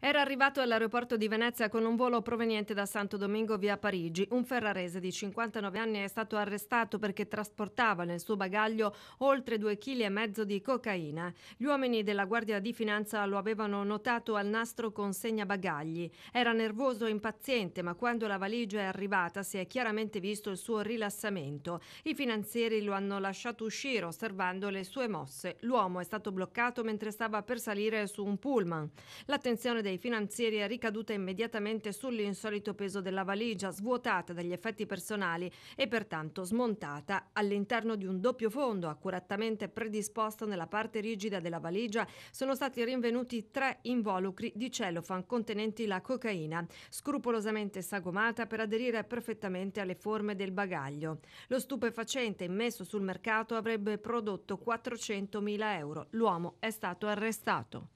Era arrivato all'aeroporto di Venezia con un volo proveniente da Santo Domingo via Parigi. Un ferrarese di 59 anni è stato arrestato perché trasportava nel suo bagaglio oltre 2,5 kg di cocaina. Gli uomini della Guardia di Finanza lo avevano notato al nastro consegna bagagli. Era nervoso e impaziente, ma quando la valigia è arrivata si è chiaramente visto il suo rilassamento. I finanzieri lo hanno lasciato uscire osservando le sue mosse. L'uomo è stato bloccato mentre stava per salire su un pullman. L'attenzione dei finanzieri è ricaduta immediatamente sull'insolito peso della valigia, svuotata dagli effetti personali e pertanto smontata all'interno di un doppio fondo accuratamente predisposto nella parte rigida della valigia. Sono stati rinvenuti tre involucri di celofan contenenti la cocaina, scrupolosamente sagomata per aderire perfettamente alle forme del bagaglio. Lo stupefacente immesso sul mercato avrebbe prodotto 400.000 euro. L'uomo è stato arrestato.